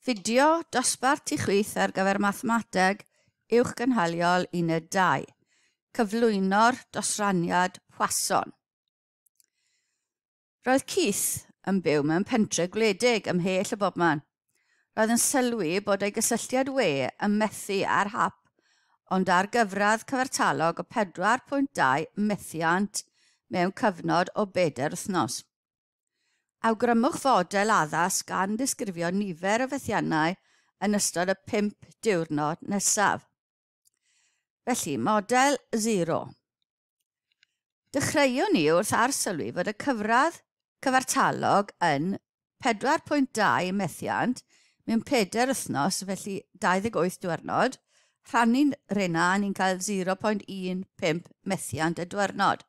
Fideo dosbarth i chwith ar gyfer mathemateg uwch gynhaliol uned 2. Cyflwyno'r dosraniad hwason. Roedd Keith yn byw mewn pentre gwledig ym ymhell y bobman. Roedd yn sylwi bod ei gysylltiad we yn methu ar hap, ond ar gyfradd cyfartalog o 4.2 methiant mewn cyfnod o bedair wythnos. Awgrymwch fodel addas gan disgrifio nifer o fethiannau yn ystod y 5 diwrnod nesaf. Felly, model 0. Dechreuwn ni wrth arsylwi fod y cyfradd cyfartalog yn 4.2 methiant mewn 4 wythnos, felly 28 diwrnod, rhannu'n rhenna ni'n cael 0.15 methiant y diwrnod.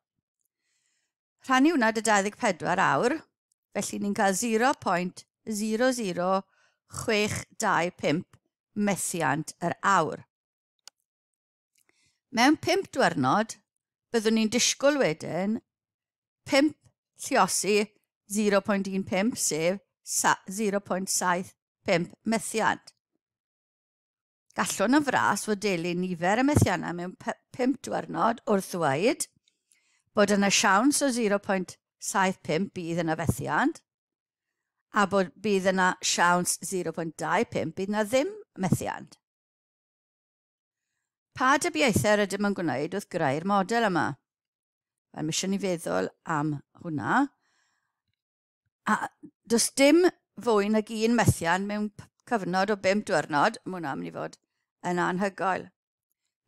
Rhannu hwnna dy 24 awr, Felly ni'n cael 0.00625 methiant yr awr. Mewn 5 diwrnod, byddwn ni'n disgwyl wedyn 5 lliosi 0.15 sef 0.75 methiant. Gallwn y fras fod delu nifer y methiannau mewn 5 diwrnod wrth ddweud bod yna siawns o saith pimp bydd yna fethiant, a bod bydd yna siawns 0.2 pimp bydd yna ddim methiant. Pa dybiaethau rydym yn gwneud wrth greu'r model yma? Mae'n mis ni feddwl am hwnna. A does dim fwy nag un methiant mewn cyfnod o 5 diwrnod, mae hwnna'n mynd i fod yn anhygoel.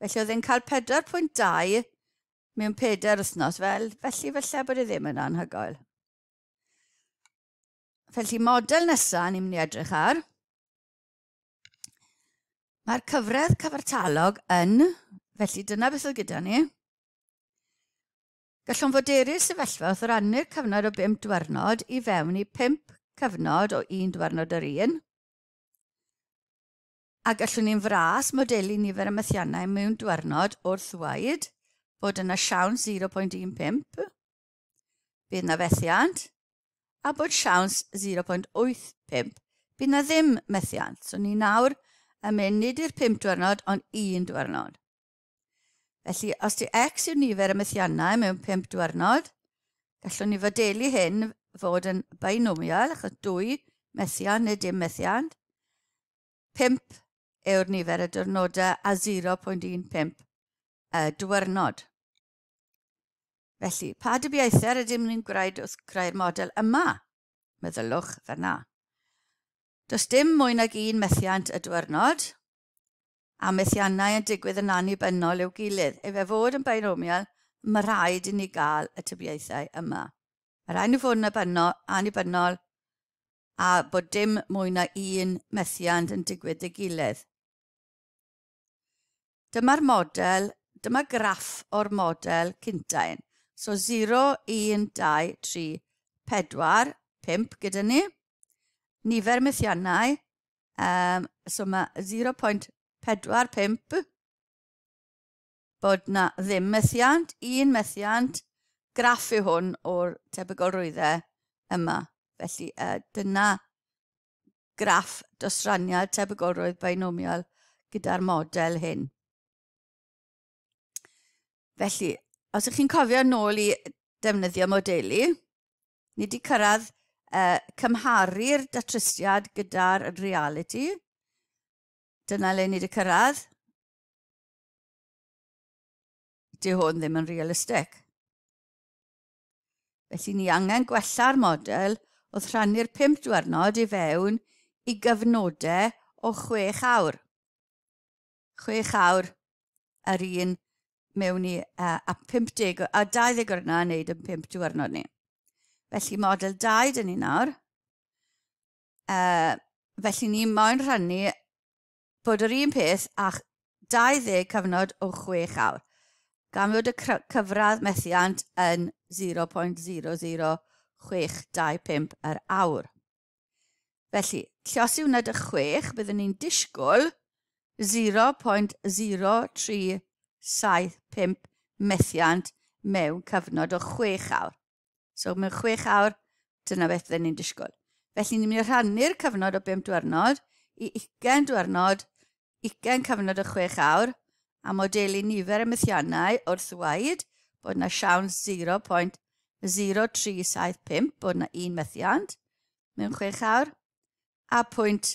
Felly oedd e'n cael 4.2 mewn peder wythnos fel, felly felly bod e ddim yn anhygoel. Felly model nesaf ni'n mynd i edrych ar. Mae'r cyfredd cyfartalog yn, felly dyna beth oedd gyda ni. Gallwn fod foderi sefyllfa wrth rannu'r cyfnod o 5 diwrnod i fewn i 5 cyfnod o 1 diwrnod yr un. A gallwn ni'n fras modelu nifer y methiannau mewn diwrnod wrth waed bod yna siawn 0.15, bydd yna fethiant, a bod siawns 0.85, bydd yna ddim methiant. So ni nawr yn mynd nid i'r 5 diwrnod, ond 1 diwrnod. Felly, os di x yw nifer y methiannau mewn 5 diwrnod, gallwn ni fodelu hyn fod yn binomial, achos 2 methiant neu dim methiant, 5 yw'r nifer y diwrnodau a 0.15 uh, diwrnod. Felly, pa dybiaethau rydym ni'n gwneud wrth greu'r model yma? Meddylwch fyna. Does dim mwy nag un methiant y diwrnod, a methiannau yn digwydd yn annibynnol i'w gilydd. Efe fod yn bainomial, mae rhaid i ni gael y tybiaethau yma. Mae rhaid ni fod yn annibynnol, a bod dim mwy na un methiant yn digwydd i'w gilydd. Dyma'r model, dyma graff o'r model cyntaen. So 0, 1, 2, 3, 4, 5 gyda ni. Nifer methiannau. Um, so mae 0.45 bod na ddim methiant, un methiant, graff yw hwn o'r tebygol rwyddau yma. Felly uh, dyna graff dosraniad rwydd binomial gyda'r model hyn. Felly, os ych chi'n cofio nôl i defnyddio modeli, ni wedi cyrraedd uh, cymharu'r datrysiad gyda'r reality. Dyna le ni wedi cyrraedd. Di hwn ddim yn realistig. Felly ni angen gwella'r model oedd rhannu'r 5 diwrnod i fewn i gyfnodau o 6 awr. 6 awr yr un mewn i uh, a 50, a 20 gwrna yn neud yn 5 diwrnod ni. Felly model 2 dyn ni nawr. Uh, felly ni moyn rhannu bod yr un peth a 20 cyfnod o 6 awr. Gan fod y cyfradd methiant yn 0.00625 yr awr. Felly, llos llosi hwnna y 6, byddwn ni'n disgwyl 0.035 pimp, methiant mewn cyfnod o 6 awr. So mewn 6 awr, dyna beth dyn ni'n disgwyl. Felly ni'n mynd i rhannu'r cyfnod o 5 diwrnod i 20 diwrnod, 20 cyfnod o 6 awr, a modelu nifer y methiannau wrth waed bod yna siawn 0.0375 bod yna un methiant mewn 6 awr, a pwynt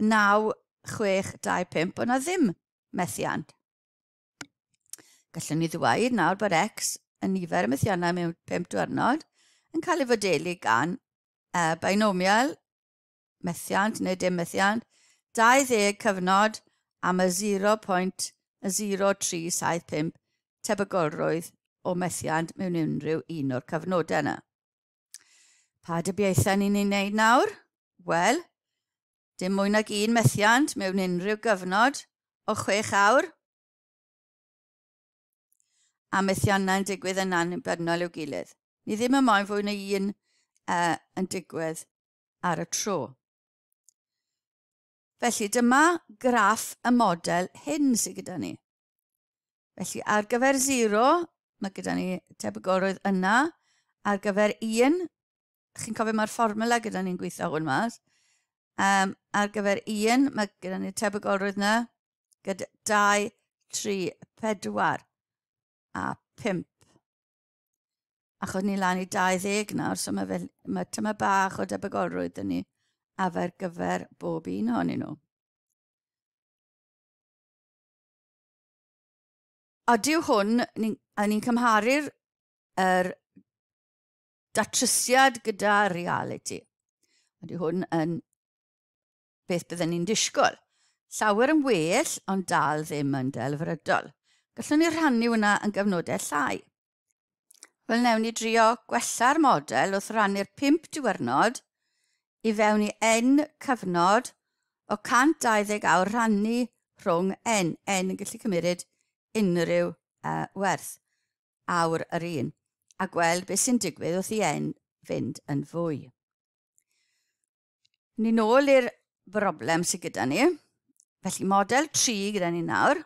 9.625 bod yna ddim methiant. Gallwn ni ddweud nawr bod X yn nifer y methiannau mewn 5 diwrnod yn cael ei fodelu gan uh, binomial, methiant neu dim methiant, 20 cyfnod am y 0.0375 tebygolrwydd o methiant mewn unrhyw un o'r cyfnodau yna. Pa dybiaethau ni'n ei wneud nawr? Wel, dim mwy nag un methiant mewn unrhyw gyfnod o 6 awr a methiannau'n digwydd yn annibynnol i'w gilydd. Ni ddim yn moyn fwy na un uh, yn digwydd ar y tro. Felly dyma graff y model hyn sydd gyda ni. Felly ar gyfer 0, mae gyda ni tebygorwydd yna. Ar gyfer 1, chi'n cofio mae'r fformula gyda ni'n gweithio hwn mas. Um, ar gyfer 1, mae gyda ni tebygorwydd yna. Gyda 2, 3, 4 a pimp. Achos ni lan i 20 nawr, so mae, fel, mae tyma bach o debygolrwydd yn ni a fe'r gyfer bob un ohonyn nhw. A diw hwn, a ni'n cymharu'r er datrysiad gyda reality. A diw hwn yn beth byddwn ni'n disgwyl. Llawer yn well, ond dal ddim yn delfrydol. Gallwn ni rhannu hwnna yn gyfnodau llai. Fel newn ni drio gwella'r model wrth rannu'r 5 diwrnod i fewn i n cyfnod o 120 awr rannu rhwng n. n yn gallu cymryd unrhyw uh, werth awr yr un a gweld beth sy'n digwydd wrth i en fynd yn fwy. Ni'n ôl i'r broblem sydd gyda ni. Felly model 3 gyda ni nawr.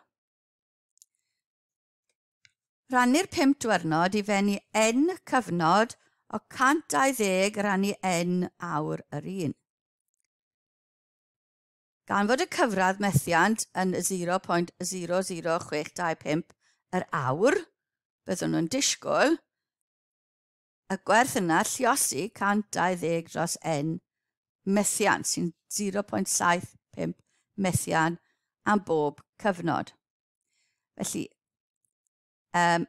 Rannu'r pum diwrnod i fenni en cyfnod o 120 rannu en awr yr un. Gan fod y cyfradd methiant yn 0.00625 yr awr, byddwn nhw'n disgwyl, y gwerth yna lliosi 120 dros n methiant sy'n 0.75 methiant am bob cyfnod. Felly, Um,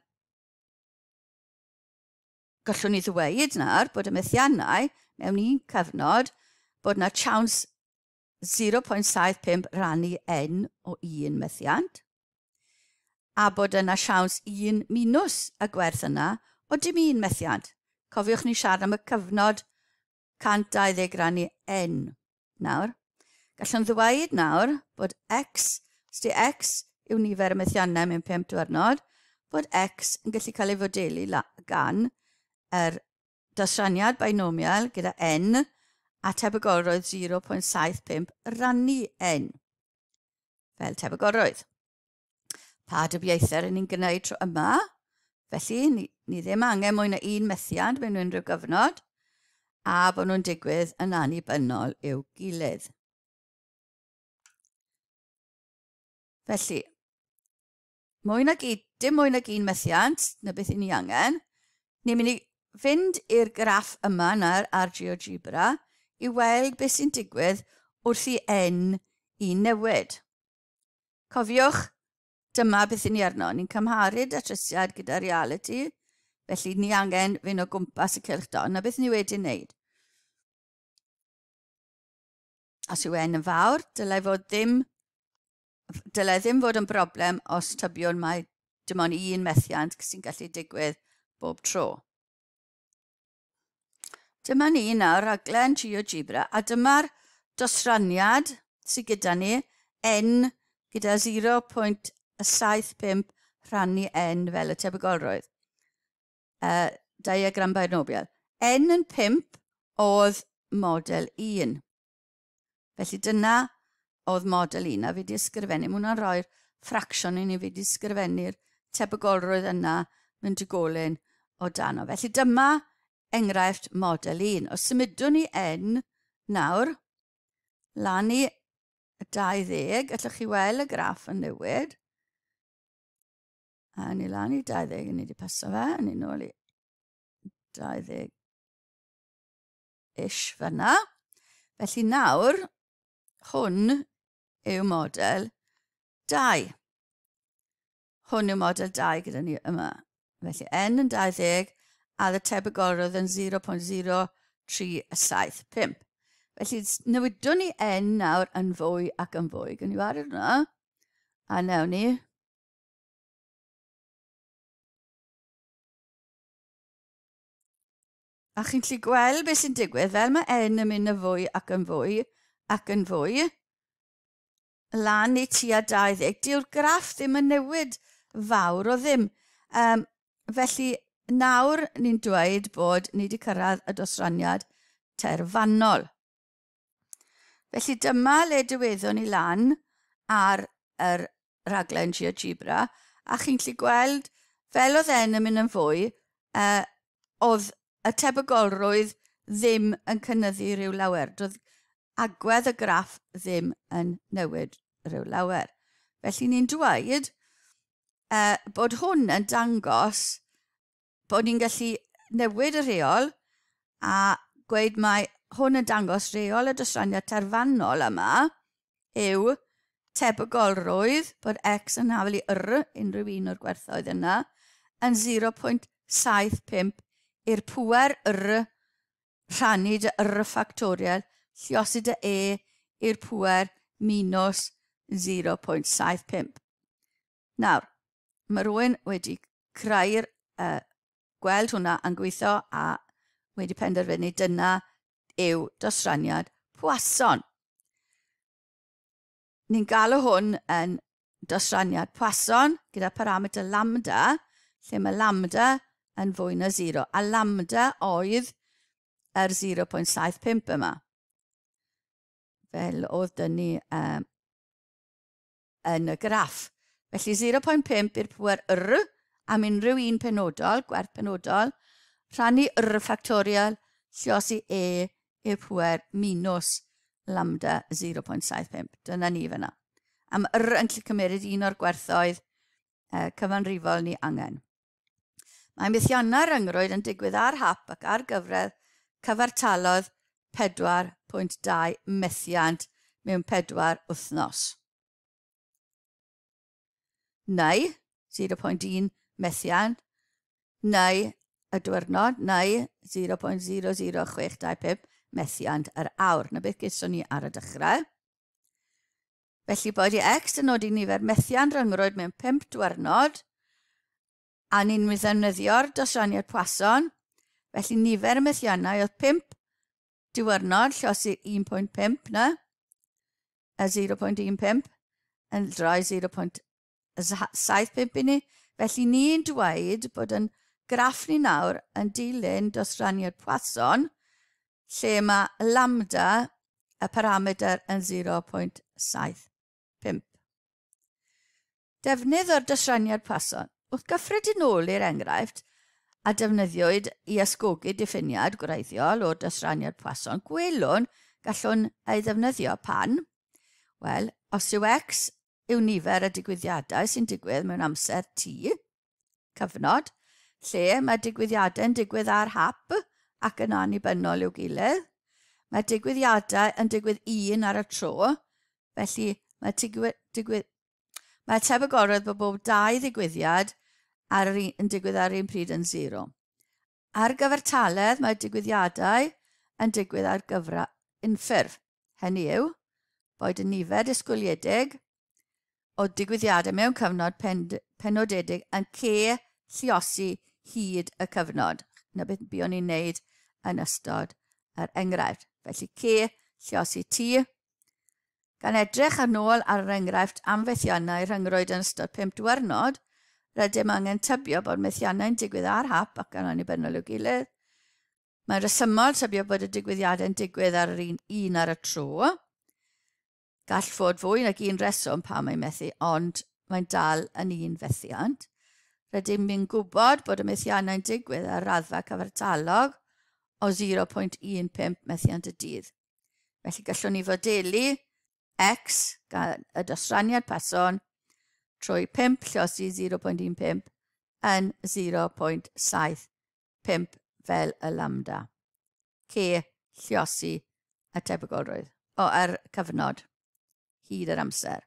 gallwn ni ddweud nawr bod y methiannau mewn un cyfnod bod yna chawns 0.75 rannu n o un methiant a bod yna siawns 1 minws y gwerth yna o dim un methiant. Cofiwch ni siarad am y cyfnod 120 rannu n nawr. Gallwn ddweud nawr bod x, sdi x yw nifer y methiannau mewn 5 diwrnod, bod x yn gallu cael ei fodelu gan yr dosraniad binomial gyda n a tebygoroedd 0.75 rannu n fel tebygoroedd. Pa dybiaethau ni'n gwneud tro yma? Felly, ni, ni ddim angen mwy na un methiad mewn unrhyw gyfnod a bod nhw'n digwydd yn annibynnol i'w gilydd. Felly, mwy nag i, dim mwy nag un methiant, na beth i ni angen, ni'n mynd i fynd i'r graff yma na'r ar GeoGebra i weld beth sy'n digwydd wrth i en i newid. Cofiwch, dyma beth i ni arno. Ni'n cymharu datrysiad gyda reality, felly ni angen fynd o gwmpas y cilch don, na beth ni wedi wneud. Os yw en yn fawr, dylai fod ddim dyle ddim fod yn broblem os tybiwn mae dim ond un methiant sy'n gallu digwydd bob tro. Dyma ni nawr raglen GeoGebra a dyma'r dosraniad sydd gyda ni n gyda 0.75 rhannu n fel y tebygolrwydd. Uh, diagram binomial. n yn 5 oedd model 1. Felly dyna oedd model un a fi wedi ysgrifennu. Mae hwnna'n rhoi'r ffracsiwn i ni fi wedi ysgrifennu'r tebygolrwydd yna mynd i golyn o dan o. Felly dyma enghraifft model un. Os symudwn ni en nawr, lan i 20, allwch chi weld y graff yn newid. A ni lan i 20, ni wedi paso fe, a ni nôl i 20 ish fyna. Felly nawr, hwn yw model 2. Hwn yw model 2 gyda ni yma. Felly n yn 20 a y tebyg orodd yn 0.0375. Felly newidwn ni n nawr yn fwy ac yn fwy. Gwn i wario hwnna. A newn ni. A chi'n gallu gweld beth sy'n digwydd fel mae n yn mynd yn fwy ac yn fwy ac yn fwy lan i a 20, dyw'r graff ddim yn newid fawr o ddim. Um, felly nawr ni'n dweud bod ni wedi cyrraedd y dosraniad terfannol. Felly dyma le dyweddon ni lan ar yr raglen GeoGebra a chi'n gallu gweld fel oedd en yn mynd yn fwy, uh, oedd y tebygolrwydd ddim yn cynnyddu rhyw lawer. Doedd agwedd y graff ddim yn newid rhyw lawer. Felly ni'n dweud uh, bod hwn yn dangos bod ni'n gallu newid y rheol a gweud mai hwn yn dangos rheol y dosraniad terfannol yma yw tebygolrwydd bod x yn i r, unrhyw un o'r gwerthoedd yna, yn 0.75 i'r pwer r rhannu dy yr factorial lliosi dy e i'r pwer minus 0.75. Nawr, mae rhywun wedi creu'r uh, gweld hwnna yn gweithio a wedi penderfynu dyna yw dosraniad pwason. Ni'n galw hwn yn dosraniad pwason gyda parameter lambda, lle mae lambda yn fwy na 0, a lambda oedd yr 0.75 yma. Fel oedd dyn ni um, yn y graff. Felly 0.5 i'r pwer r am unrhyw un penodol, gwerth penodol, rhannu r ffactorial lliosi e i'r pwer minus lambda 0.75. Dyna ni fyna. Am r yn cymeriad un o'r gwerthoedd uh, cyfanrifol ni angen. Mae methiannau ryngrwyd yn digwydd ar hap ac ar gyfredd cyfartalodd 4.2 methiant mewn 4 wythnos neu 0.1 methian, neu y diwrnod, neu 0.00625 methian yr awr. Na beth gyswn ni ar y dechrau. Felly bod i X yn nodi nifer methian ryngrwyd mewn 5 diwrnod, a ni'n mynd ddefnyddio'r dosraniad pwason, felly nifer y methiannau oedd 5 diwrnod llosi 1.5 na, a 0.15 yn droi i ni. Felly ni'n dweud bod yn graff ni nawr yn dilyn dosraniad pwason lle mae lambda y parameter yn 0.75. Defnydd o'r dosraniad pwason. Wrth gyffredinol i'r er enghraifft, a defnyddiwyd i ysgogi diffiniad gwreiddiol o'r dysraniad pwason, gwelwn gallwn ei ddefnyddio pan? Wel, os yw x yw nifer y digwyddiadau sy'n digwydd mewn amser T, cyfnod, lle mae digwyddiadau'n digwydd ar hap ac yn annibynnol i'w gilydd. Mae digwyddiadau yn digwydd un ar y tro, felly mae, digwydd, digwydd, mae tebygorodd bod bob dau ddigwyddiad ar yr, yn digwydd ar un pryd yn zero. Ar gyfer taledd mae digwyddiadau yn digwydd ar gyfra unffurf. Hynny yw, boed y nifer disgwyliedig o digwyddiadau mewn cyfnod pen, penodedig yn ce lliosi hyd y cyfnod. Na beth buon ni'n neud yn ystod yr er enghraifft. Felly ce lliosi T. Gan edrych ar ôl ar yr enghraifft am fethiannau rhyngroed yn ystod 5 diwrnod, rydym angen tybio bod methiannau'n digwydd ar hap ac yn o'n annibynnol i'w gilydd. Mae'n rhesymol tybio bod y digwyddiadau'n digwydd ar yr un, un ar y tro gall fod fwy nag un reswm pa mae'n methu, ond mae'n dal yn un fethiant. Rydym yn gwybod bod y methiannau'n digwydd ar raddfa cyfartalog o 0.15 methiant y dydd. Felly gallwn ni fodelu x gan y dosraniad person trwy 5 llosi 0.15 yn 0.75 fel y lambda. C llosi y tebygolrwydd o, yr cyfnod hyd yr amser.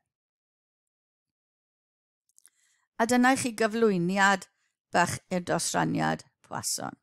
A dyna i chi gyflwyniad bach i'r dosraniad pwason.